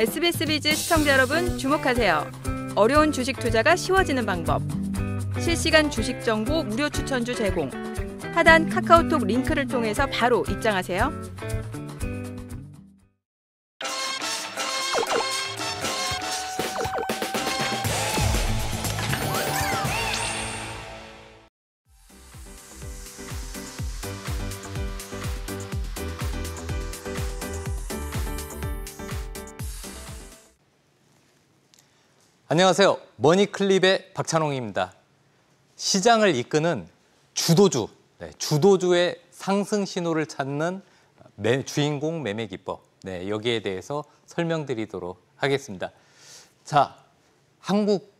SBS 비즈 시청자 여러분 주목하세요. 어려운 주식 투자가 쉬워지는 방법. 실시간 주식 정보 무료 추천주 제공. 하단 카카오톡 링크를 통해서 바로 입장하세요. 안녕하세요. 머니클립의 박찬홍입니다. 시장을 이끄는 주도주, 네, 주도주의 상승 신호를 찾는 매, 주인공 매매 기법. 네, 여기에 대해서 설명드리도록 하겠습니다. 자, 한국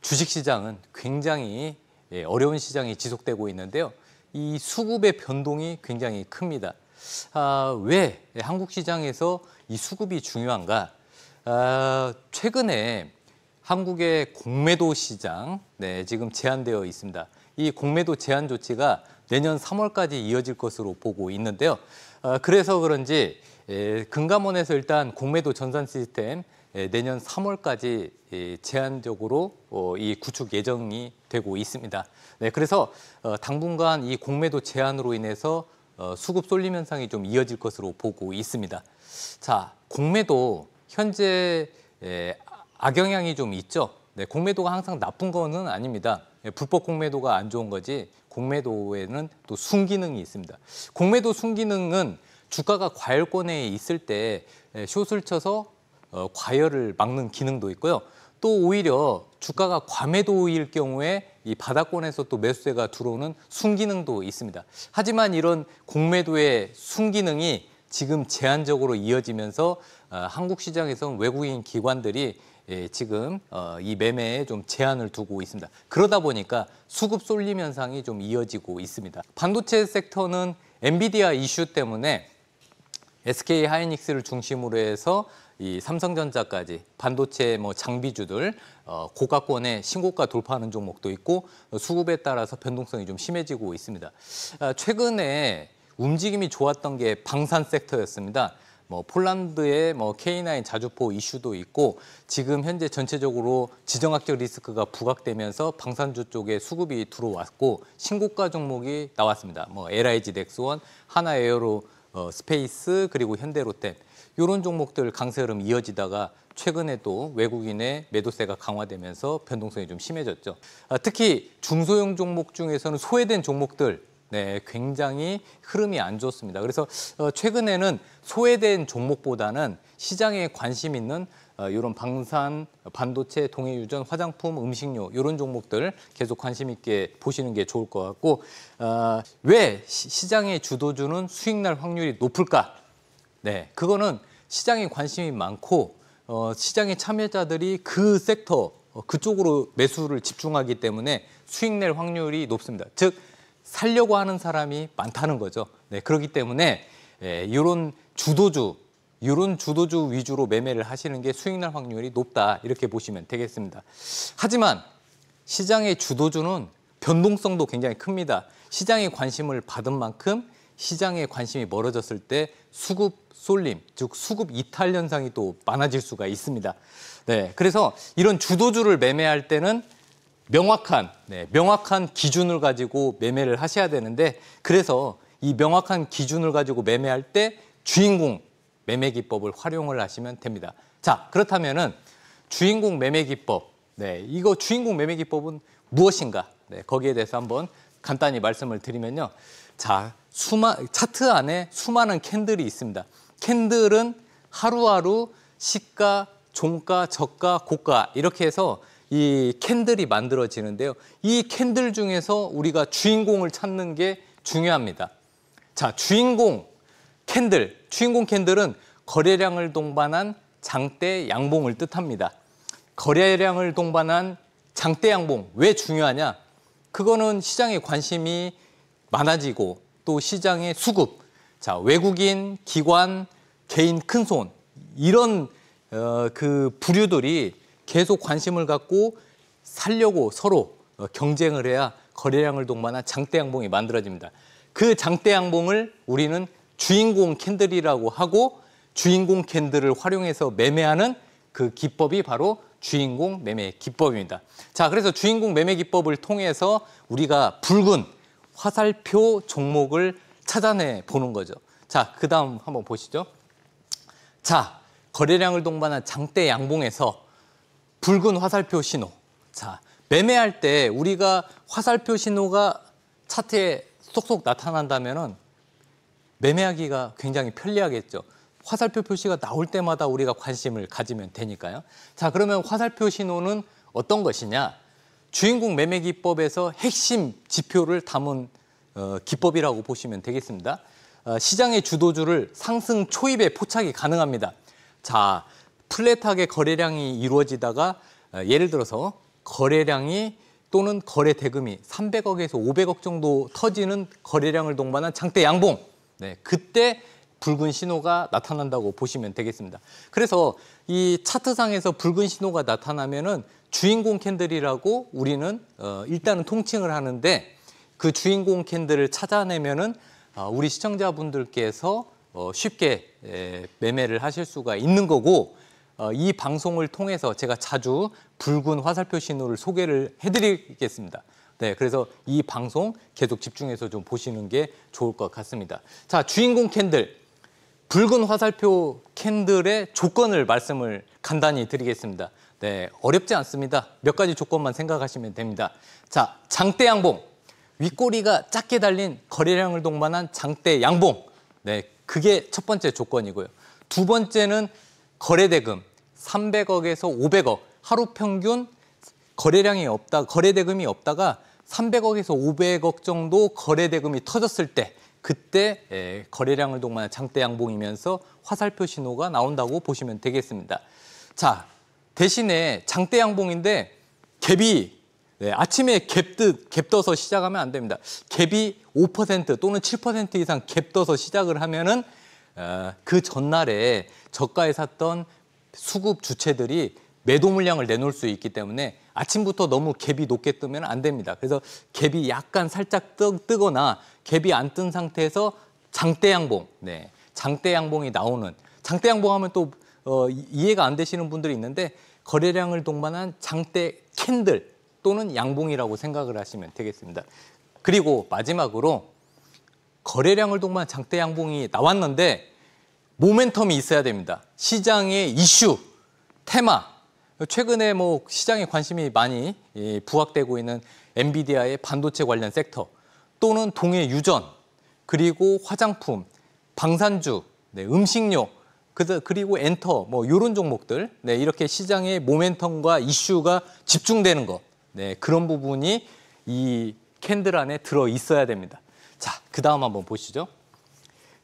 주식 시장은 굉장히 예, 어려운 시장이 지속되고 있는데요. 이 수급의 변동이 굉장히 큽니다. 아, 왜 한국 시장에서 이 수급이 중요한가? 아, 최근에 한국의 공매도 시장 네, 지금 제한되어 있습니다. 이 공매도 제한 조치가 내년 3월까지 이어질 것으로 보고 있는데요. 어, 그래서 그런지 에, 예, 금감원에서 일단 공매도 전산 시스템 에, 예, 내년 3월까지 예, 제한적으로 어, 이 구축 예정이 되고 있습니다. 네, 그래서 어, 당분간 이 공매도 제한으로 인해서 어, 수급 쏠림 현상이 좀 이어질 것으로 보고 있습니다. 자, 공매도 현재 에, 예, 악영향이 좀 있죠. 네, 공매도가 항상 나쁜 거는 아닙니다. 예, 불법 공매도가 안 좋은 거지 공매도에는 또 순기능이 있습니다. 공매도 순기능은 주가가 과열권에 있을 때 예, 숏을 쳐서 어, 과열을 막는 기능도 있고요. 또 오히려 주가가 과매도일 경우에 이 바닥권에서 또 매수세가 들어오는 순기능도 있습니다. 하지만 이런 공매도의 순기능이 지금 제한적으로 이어지면서 아, 한국 시장에선 외국인 기관들이 예, 지금 어, 이 매매에 좀 제한을 두고 있습니다. 그러다 보니까 수급 쏠림 현상이 좀 이어지고 있습니다. 반도체 섹터는 엔비디아 이슈 때문에 SK 하이닉스를 중심으로 해서 이 삼성전자까지 반도체 뭐 장비주들 어, 고가권에 신고가 돌파하는 종목도 있고 수급에 따라서 변동성이 좀 심해지고 있습니다. 아, 최근에 움직임이 좋았던 게 방산 섹터였습니다. 뭐 폴란드의 뭐 K9 자주포 이슈도 있고 지금 현재 전체적으로 지정학적 리스크가 부각되면서 방산주 쪽에 수급이 들어왔고 신고가 종목이 나왔습니다. 뭐 LIG 넥스원, 하나 에어로 어, 스페이스 그리고 현대로템 이런 종목들 강세 흐름 이어지다가 최근에 또 외국인의 매도세가 강화되면서 변동성이 좀 심해졌죠. 아, 특히 중소형 종목 중에서는 소외된 종목들 네, 굉장히 흐름이 안 좋습니다. 그래서 어, 최근에는 소외된 종목보다는 시장에 관심 있는 이런 어, 방산, 반도체, 동해 유전, 화장품, 음식료 이런 종목들 계속 관심 있게 보시는 게 좋을 것 같고 어, 왜 시장의 주도주는 수익 날 확률이 높을까? 네, 그거는 시장에 관심이 많고 어, 시장의 참여자들이 그 섹터 어, 그쪽으로 매수를 집중하기 때문에 수익 낼 확률이 높습니다. 즉 살려고 하는 사람이 많다는 거죠. 네, 그렇기 때문에 예, 이런 주도주, 이런 주도주 위주로 매매를 하시는 게 수익 날 확률이 높다 이렇게 보시면 되겠습니다. 하지만 시장의 주도주는 변동성도 굉장히 큽니다. 시장의 관심을 받은 만큼 시장의 관심이 멀어졌을 때 수급 쏠림, 즉 수급 이탈 현상이 또 많아질 수가 있습니다. 네, 그래서 이런 주도주를 매매할 때는 명확한 네, 명확한 기준을 가지고 매매를 하셔야 되는데 그래서 이 명확한 기준을 가지고 매매할 때 주인공 매매 기법을 활용을 하시면 됩니다. 자 그렇다면은 주인공 매매 기법 네 이거 주인공 매매 기법은 무엇인가 네, 거기에 대해서 한번 간단히 말씀을 드리면요. 자 수마 차트 안에 수많은 캔들이 있습니다. 캔들은 하루하루 시가 종가 저가 고가 이렇게 해서 이 캔들이 만들어지는데요. 이 캔들 중에서 우리가 주인공을 찾는 게 중요합니다. 자, 주인공 캔들, 주인공 캔들은 거래량을 동반한 장대 양봉을 뜻합니다. 거래량을 동반한 장대 양봉 왜 중요하냐? 그거는 시장에 관심이 많아지고 또 시장의 수급, 자 외국인, 기관, 개인 큰손 이런 어, 그 부류들이 계속 관심을 갖고 살려고 서로 어, 경쟁을 해야 거래량을 동반한 장대양봉이 만들어집니다. 그 장대양봉을 우리는 주인공 캔들이라고 하고 주인공 캔들을 활용해서 매매하는 그 기법이 바로 주인공 매매 기법입니다. 자, 그래서 주인공 매매 기법을 통해서 우리가 붉은 화살표 종목을 찾아내 보는 거죠. 자, 그 다음 한번 보시죠. 자, 거래량을 동반한 장대 양봉에서 붉은 화살표 신호. 자, 매매할 때 우리가 화살표 신호가 차트에 속속 나타난다면은 매매하기가 굉장히 편리하겠죠. 화살표 표시가 나올 때마다 우리가 관심을 가지면 되니까요. 자, 그러면 화살표 신호는 어떤 것이냐? 주인공 매매 기법에서 핵심 지표를 담은 어, 기법이라고 보시면 되겠습니다. 어, 시장의 주도주를 상승 초입에 포착이 가능합니다. 자, 플랫하게 거래량이 이루어지다가 어, 예를 들어서 거래량이 또는 거래 대금이 300억에서 500억 정도 터지는 거래량을 동반한 장대 양봉. 네, 그때 붉은 신호가 나타난다고 보시면 되겠습니다. 그래서 이 차트상에서 붉은 신호가 나타나면은 주인공 캔들이라고 우리는 어, 일단은 통칭을 하는데 그 주인공 캔들을 찾아내면은 어, 우리 시청자분들께서 어, 쉽게 에, 매매를 하실 수가 있는 거고 어, 이 방송을 통해서 제가 자주 붉은 화살표 신호를 소개를 해드리겠습니다. 네, 그래서 이 방송 계속 집중해서 좀 보시는 게 좋을 것 같습니다. 자, 주인공 캔들. 붉은 화살표 캔들의 조건을 말씀을 간단히 드리겠습니다. 네, 어렵지 않습니다. 몇 가지 조건만 생각하시면 됩니다. 자, 장대 양봉. 윗꼬리가 작게 달린 거래량을 동반한 장대 양봉. 네, 그게 첫 번째 조건이고요. 두 번째는 거래대금. 300억에서 500억 하루 평균 거래량이 없다 거래 대금이 없다가 300억에서 500억 정도 거래 대금이 터졌을 때 그때 예, 거래량을 동반한 장대 양봉이면서 화살표 신호가 나온다고 보시면 되겠습니다. 자 대신에 장대 양봉인데 갭이 네, 아침에 갭듯 갭떠서 시작하면 안 됩니다. 갭이 5% 또는 7% 이상 갭떠서 시작을 하면은 어, 그 전날에 저가에 샀던 수급 주체들이 매도 물량을 내놓을 수 있기 때문에 아침부터 너무 갭이 높게 뜨면 안 됩니다. 그래서 갭이 약간 살짝 뜨, 뜨거나 갭이 안 뜬 상태에서 장대 양봉, 네, 장대 양봉이 나오는 장대 양봉하면 또 어, 이해가 안 되시는 분들이 있는데 거래량을 동반한 장대 캔들 또는 양봉이라고 생각을 하시면 되겠습니다. 그리고 마지막으로 거래량을 동반 한 장대 양봉이 나왔는데 모멘텀이 있어야 됩니다. 시장의 이슈, 테마. 최근에 뭐 시장에 관심이 많이 예, 부각되고 있는 엔비디아의 반도체 관련 섹터 또는 동해 유전 그리고 화장품, 방산주, 네, 음식료 그리고 엔터 뭐 이런 종목들 네, 이렇게 시장의 모멘텀과 이슈가 집중되는 것 네, 그런 부분이 이 캔들 안에 들어 있어야 됩니다. 자, 그 다음 한번 보시죠.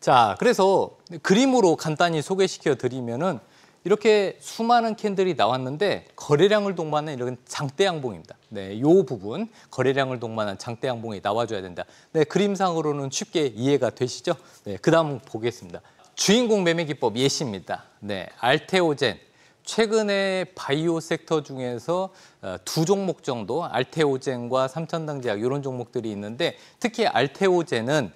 자, 그래서 그림으로 간단히 소개시켜 드리면은 이렇게 수많은 캔들이 나왔는데 거래량을 동반한 이런 장대양봉입니다. 네, 요 부분 거래량을 동반한 장대양봉이 나와줘야 된다. 네, 그림상으로는 쉽게 이해가 되시죠? 네, 그다음 보겠습니다. 주인공 매매 기법 예시입니다. 네, 알테오젠 최근에 바이오 섹터 중에서 어, 두 종목 정도 알테오젠과 삼천당제약 이런 종목들이 있는데 특히 알테오젠은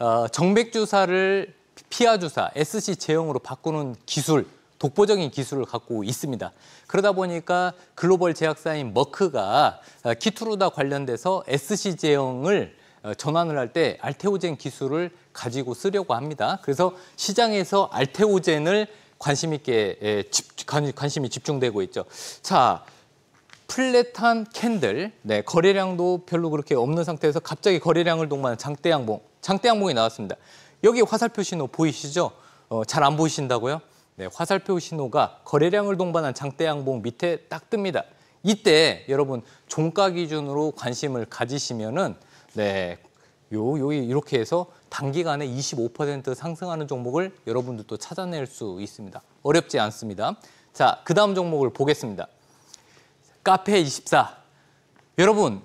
어, 정맥 주사를 피하 주사 SC 제형으로 바꾸는 기술 독보적인 기술을 갖고 있습니다. 그러다 보니까 글로벌 제약사인 머크가 어, 키투루다 관련돼서 SC 제형을 어, 전환을 할 때 알테오젠 기술을 가지고 쓰려고 합니다. 그래서 시장에서 알테오젠을 관심 있게 관심이 집중되고 있죠. 자, 플랫한 캔들, 네, 거래량도 별로 그렇게 없는 상태에서 갑자기 거래량을 동반한 장대 양봉. 장대 항목이 나왔습니다. 여기 화살표 신호 보이시죠? 어, 잘안 보이신다고요? 네, 화살표 신호가 거래량을 동반한 장대 항목 밑에 딱 뜹니다. 이때 여러분 종가 기준으로 관심을 가지시면은 네, 요, 요 이렇게 해서 단기간에 25% 상승하는 종목을 여러분들도 찾아낼 수 있습니다. 어렵지 않습니다. 자, 그 다음 종목을 보겠습니다. 카페24. 여러분,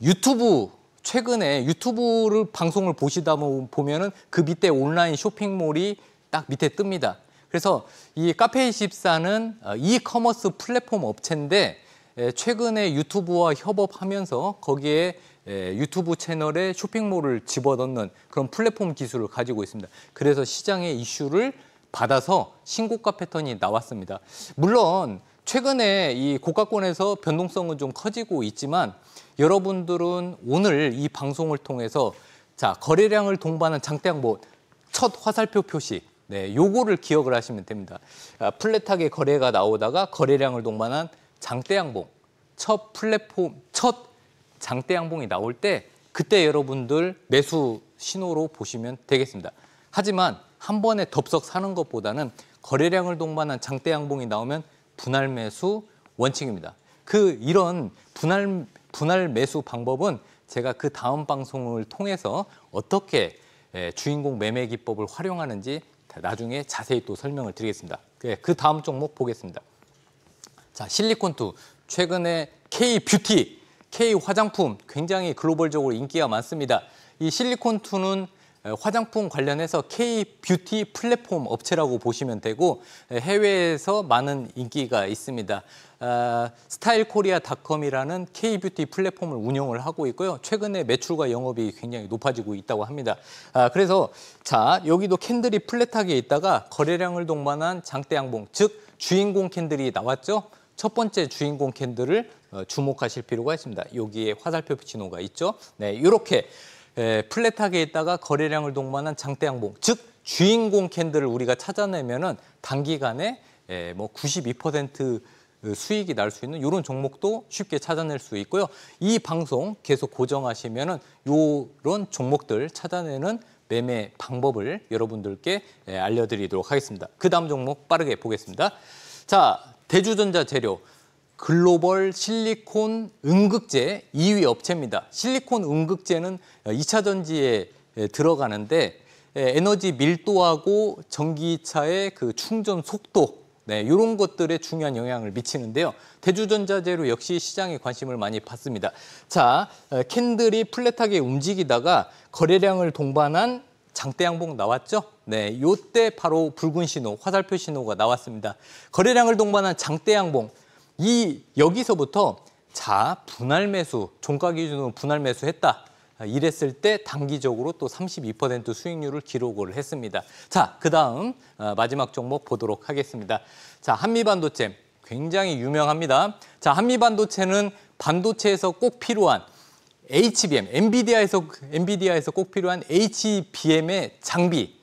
유튜브 최근에 유튜브를 방송을 보시다 보면은 그 밑에 온라인 쇼핑몰이 딱 밑에 뜹니다. 그래서 이 카페24는 어, 이커머스 플랫폼 업체인데 최근에 유튜브와 협업하면서 거기에 유튜브 채널에 쇼핑몰을 집어넣는 그런 플랫폼 기술을 가지고 있습니다. 그래서 시장의 이슈를 받아서 신고가 패턴이 나왔습니다. 물론 최근에 이 고가권에서 변동성은 좀 커지고 있지만 여러분들은 오늘 이 방송을 통해서 자 거래량을 동반한 장대양 뭐첫 화살표 표시 네 요거를 기억을 하시면 됩니다. 아, 플랫하게 거래가 나오다가 거래량을 동반한 장대양봉 첫 플랫폼 첫 장대양봉이 나올 때 그때 여러분들 매수 신호로 보시면 되겠습니다. 하지만 한 번에 덥석 사는 것보다는 거래량을 동반한 장대양봉이 나오면 분할 매수 원칙입니다. 그 이런 분할 분할 매수 방법은 제가 그 다음 방송을 통해서 어떻게 주인공 매매 기법을 활용하는지 나중에 자세히 또 설명을 드리겠습니다. 예, 그 다음 종목 보겠습니다. 자, 실리콘투 최근에 K 뷰티, K 화장품 굉장히 글로벌적으로 인기가 많습니다. 이 실리콘투는 화장품 관련해서 K 뷰티 플랫폼 업체라고 보시면 되고 해외에서 많은 인기가 있습니다. 아, 스타일코리아닷컴이라는 K 뷰티 플랫폼을 운영을 하고 있고요. 최근에 매출과 영업이 굉장히 높아지고 있다고 합니다. 아, 그래서 자 여기도 캔들이 플랫하게 있다가 거래량을 동반한 장대양봉 즉 주인공 캔들이 나왔죠. 첫 번째 주인공 캔들을 어, 주목하실 필요가 있습니다. 여기에 화살표 치노가 있죠. 네, 이렇게 예, 플랫하게 있다가 거래량을 동반한 장대양봉, 즉 주인공 캔들을 우리가 찾아내면은 단기간에 에, 예, 뭐92% 수익이 날 수 있는 이런 종목도 쉽게 찾아낼 수 있고요. 이 방송 계속 고정하시면은 이런 종목들 찾아내는 매매 방법을 여러분들께 예, 알려드리도록 하겠습니다. 그 다음 종목 빠르게 보겠습니다. 자, 대주전자 재료. 글로벌 실리콘 응극제 2위 업체입니다. 실리콘 응극제는 2차 전지에 들어가는데 에너지 밀도하고 전기차의 그 충전 속도 네, 이런 것들에 중요한 영향을 미치는데요. 대주전자재로 역시 시장에 관심을 많이 받습니다. 자, 캔들이 플랫하게 움직이다가 거래량을 동반한 장대 양봉 나왔죠? 네, 요때 바로 붉은 신호, 화살표 신호가 나왔습니다. 거래량을 동반한 장대 양봉. 이 여기서부터 자 분할 매수 종가 기준으로 분할 매수했다. 이랬을 때 단기적으로 또 32% 수익률을 기록을 했습니다. 자, 그 다음 어, 마지막 종목 보도록 하겠습니다. 자, 한미반도체 굉장히 유명합니다. 자, 한미반도체는 반도체에서 꼭 필요한 HBM, 엔비디아에서 엔비디아에서 꼭 필요한 HBM의 장비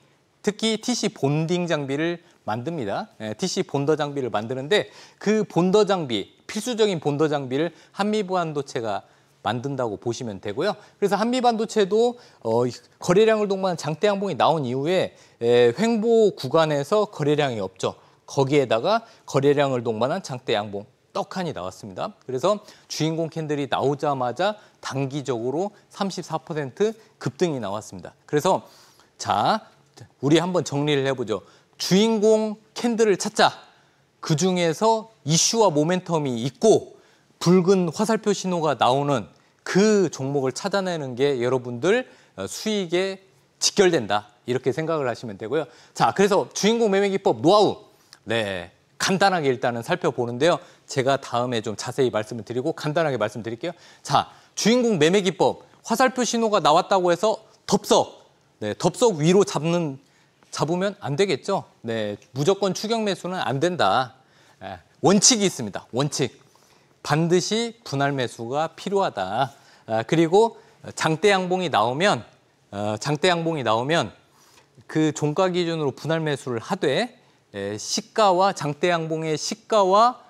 특히 TC 본딩 장비를 만듭니다. 예, TC 본더 장비를 만드는데 그 본더 장비, 필수적인 본더 장비를 한미보안도체가 만든다고 보시면 되고요. 그래서 한미반도체도 어, 거래량을 동반한 장대 항봉이 나온 이후에 에, 예, 횡보 구간에서 거래량이 없죠. 거기에다가 거래량을 동반한 장대 양봉 떡하니 나왔습니다. 그래서 주인공 캔들이 나오자마자 단기적으로 34% 급등이 나왔습니다. 그래서 자 우리 한번 정리를 해보죠. 주인공 캔들을 찾자. 그 중에서 이슈와 모멘텀이 있고 붉은 화살표 신호가 나오는 그 종목을 찾아내는 게 여러분들 어, 수익에 직결된다. 이렇게 생각을 하시면 되고요. 자, 그래서 주인공 매매 기법 노하우. 네. 간단하게 일단은 살펴보는데요. 제가 다음에 좀 자세히 말씀을 드리고 간단하게 말씀드릴게요. 자, 주인공 매매 기법. 화살표 신호가 나왔다고 해서 덥석 네, 덥석 위로 잡는 잡으면 안 되겠죠. 네, 무조건 추격 매수는 안 된다. 네, 원칙이 있습니다. 원칙 반드시 분할 매수가 필요하다. 아, 그리고 장대 양봉이 나오면 어, 장대 양봉이 나오면 그 종가 기준으로 분할 매수를 하되 예, 시가와 장대 양봉의 시가와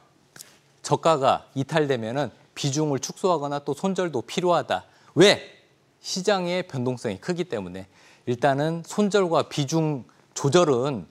저가가 이탈되면은 비중을 축소하거나 또 손절도 필요하다. 왜? 시장의 변동성이 크기 때문에 일단은 손절과 비중 조절은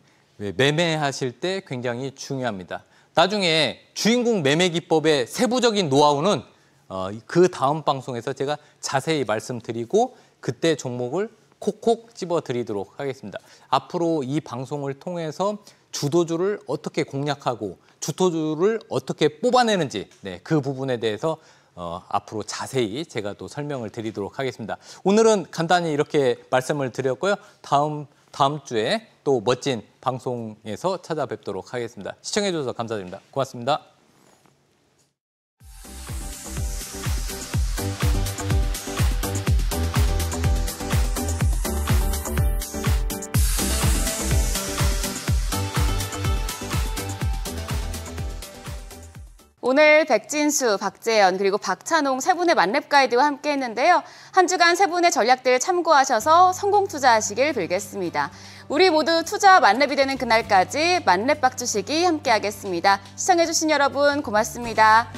매매하실 때 굉장히 중요합니다. 나중에 주인공 매매 기법의 세부적인 노하우는 어, 그 다음 방송에서 제가 자세히 말씀드리고 그때 종목을 콕콕 집어 드리도록 하겠습니다. 앞으로 이 방송을 통해서 주도주를 어떻게 공략하고 주도주를 어떻게 뽑아내는지 네, 그 부분에 대해서 어, 앞으로 자세히 제가 또 설명을 드리도록 하겠습니다. 오늘은 간단히 이렇게 말씀을 드렸고요. 다음 다음 주에 또 멋진 방송에서 찾아뵙도록 하겠습니다. 시청해 주셔서 감사드립니다. 고맙습니다. 오늘 백진수, 박재현 그리고 박찬홍 세 분의 만렙 가이드와 함께했는데요. 한 주간 세 분의 전략들 참고하셔서 성공 투자하시길 빌겠습니다. 우리 모두 투자 만렙이 되는 그날까지 만렙 박주식이 함께하겠습니다. 시청해주신 여러분 고맙습니다.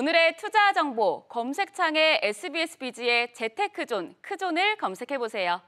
오늘의 투자 정보 검색창에 SBS 비지의 재테크존, 크존을 검색해보세요.